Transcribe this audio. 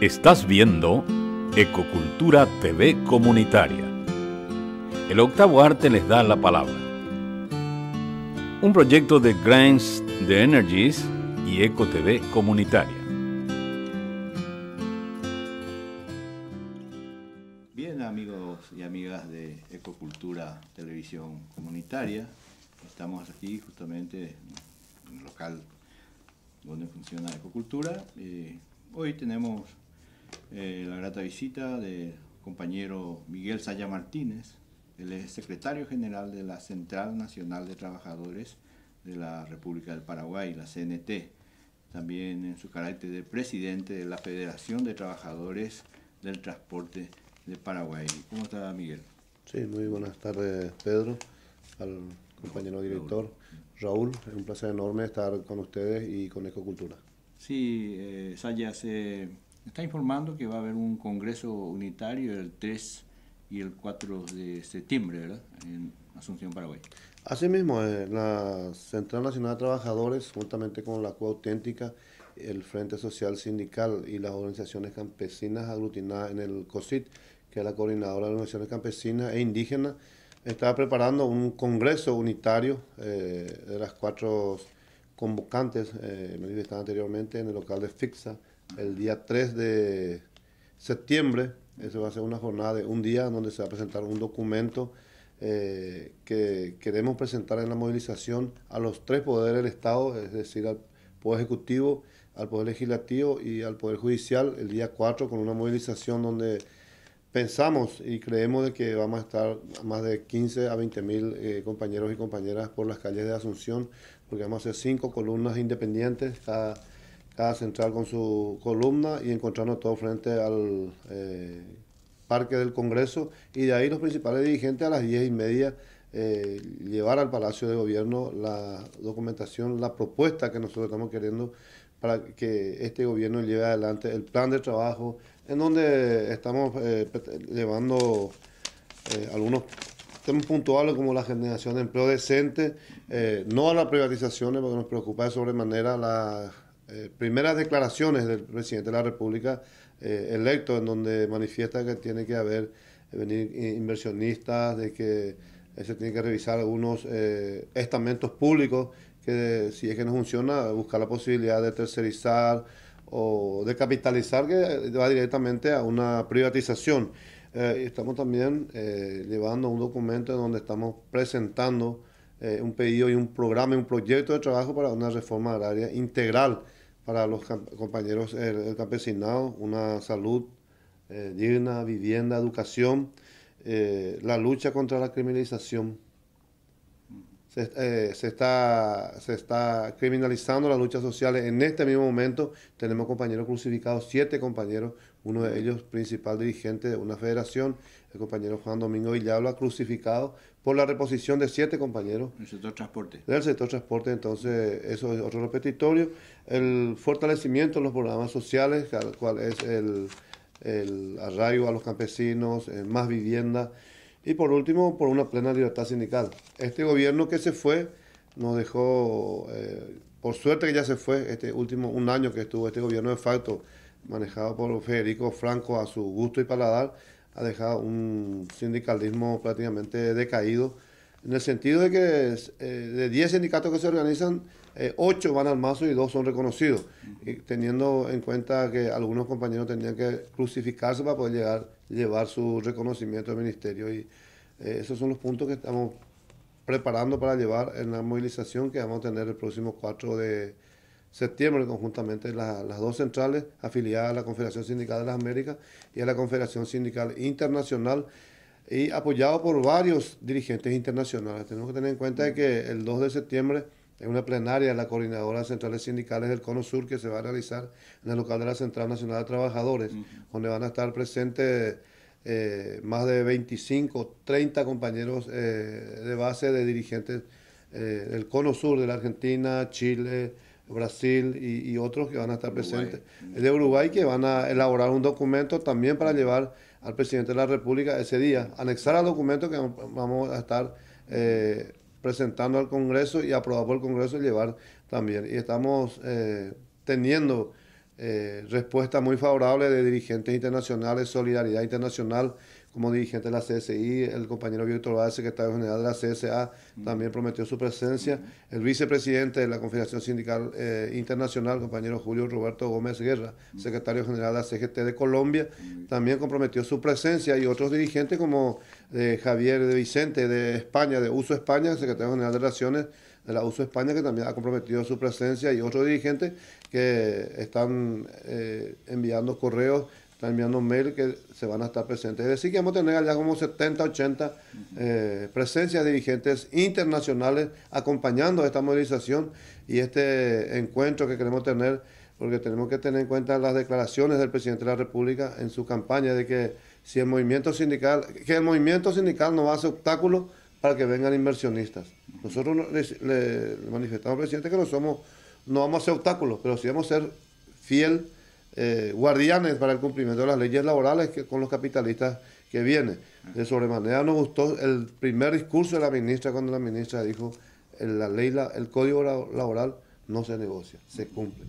Estás viendo Ecocultura TV Comunitaria. El octavo arte les da la palabra. Un proyecto de Grants de Energies y Eco TV Comunitaria. Bien, amigos y amigas de Ecocultura Televisión Comunitaria, estamos aquí justamente en el local donde funciona Ecocultura. y eh, hoy tenemos eh, la grata visita del compañero Miguel Saya Martínez, el es secretario general de la Central Nacional de Trabajadores de la República del Paraguay, la CNT, también en su carácter de presidente de la Federación de Trabajadores del Transporte de Paraguay. ¿Cómo está Miguel? Sí, muy buenas tardes Pedro, al compañero director Raúl, es un placer enorme estar con ustedes y con Ecocultura. Sí, eh, Saya hace está informando que va a haber un congreso unitario el 3 y el 4 de septiembre, ¿verdad? En Asunción, Paraguay. Así mismo, eh, la Central Nacional de Trabajadores, juntamente con la CUA Auténtica, el Frente Social Sindical y las organizaciones campesinas aglutinadas en el COSIT, que es la coordinadora de organizaciones campesinas e indígenas, está preparando un congreso unitario eh, de las cuatro convocantes, eh, me anteriormente, en el local de FIXA, el día 3 de septiembre. Eso va a ser una jornada de un día donde se va a presentar un documento eh, que queremos presentar en la movilización a los tres poderes del Estado, es decir, al Poder Ejecutivo, al Poder Legislativo y al Poder Judicial el día 4 con una movilización donde pensamos y creemos de que vamos a estar más de 15 a 20 mil eh, compañeros y compañeras por las calles de Asunción, porque vamos a hacer cinco columnas independientes cada cada central con su columna y encontrarnos todos frente al eh, Parque del Congreso y de ahí los principales dirigentes a las diez y media eh, llevar al Palacio de Gobierno la documentación, la propuesta que nosotros estamos queriendo para que este gobierno lleve adelante el plan de trabajo en donde estamos eh, llevando algunos temas puntuales como la generación de empleo decente, no a las privatizaciones porque nos preocupa de sobremanera la eh, primeras declaraciones del presidente de la República eh, electo, en donde manifiesta que tiene que haber eh, venir inversionistas, de que se tiene que revisar algunos estamentos públicos que si es que no funciona, buscar la posibilidad de tercerizar o de capitalizar que va directamente a una privatización. estamos también llevando un documento donde estamos presentando eh, un pedido y un programa y un proyecto de trabajo para una reforma agraria integral para los compañeros eh, del campesinado, una salud eh, digna, vivienda, educación, la lucha contra la criminalización. Se, está, se está criminalizando las luchas sociales. En este mismo momento tenemos compañeros crucificados, siete compañeros uno de ellos principal dirigente de una federación, el compañero Juan Domingo Villalba, crucificado por la reposición de siete compañeros. Del sector transporte. Del sector transporte, entonces eso es otro repetitorio. El fortalecimiento de los programas sociales, cual es el, arraigo a los campesinos, eh, más vivienda. Y por último, por una plena libertad sindical. Este gobierno que se fue nos dejó, eh, por suerte que ya se fue, este último un año que estuvo este gobierno de facto manejado por Federico Franco a su gusto y paladar, ha dejado un sindicalismo prácticamente decaído, en el sentido de que eh, de 10 sindicatos que se organizan, 8 eh, van al mazo y 2 son reconocidos, teniendo en cuenta que algunos compañeros tenían que crucificarse para poder llegar, llevar su reconocimiento al ministerio. Y eh, esos son los puntos que estamos preparando para llevar en la movilización que vamos a tener el próximo 4 de septiembre conjuntamente las dos centrales afiliadas a la Confederación Sindical de las Américas y a la Confederación Sindical Internacional y apoyado por varios dirigentes internacionales. Tenemos que tener en cuenta que el 2 de septiembre en una plenaria de la Coordinadora de Centrales Sindicales del Cono Sur que se va a realizar en el local de la Central Nacional de Trabajadores, donde van a estar presentes eh, más de 25, 30 compañeros eh, de base de dirigentes eh, del Cono Sur, de la Argentina, Chile, Brasil y, otros que van a estar presentes, el de Uruguay, que van a elaborar un documento también para llevar al presidente de la República ese día, anexar al documento que vamos a estar eh, presentando al Congreso y aprobado por el Congreso y llevar también. Y estamos eh, teniendo eh, respuestas muy favorable de dirigentes internacionales, solidaridad internacional como dirigente de la CSI, el compañero Víctor López, secretario general de la CSA, también prometió su presencia, el vicepresidente de la Confederación Sindical eh, Internacional, compañero Julio Roberto Gómez Guerra, secretario general de la CGT de Colombia, también comprometió su presencia y otros dirigentes como eh, Javier de Vicente de España, de Uso España, secretario general de Relaciones de la Uso España, que también ha comprometido su presencia y otros dirigentes que están eh, enviando correos Está enviando mail que se van a estar presentes. Es decir, que vamos a tener allá como 70, 80 presencias de dirigentes internacionales acompañando esta movilización y este encuentro que queremos tener, porque tenemos que tener en cuenta las declaraciones del presidente de la República en su campaña de que si el movimiento sindical, que el movimiento sindical no ser obstáculo para que vengan inversionistas. Nosotros le, manifestamos al presidente que no somos, no vamos a ser obstáculos, pero sí vamos a ser fiel eh, guardianes para el cumplimiento de las leyes laborales que, con los capitalistas que vienen. De sobremanera nos gustó el primer discurso de la ministra cuando la ministra dijo la ley, la, el código laboral no se negocia, se cumple.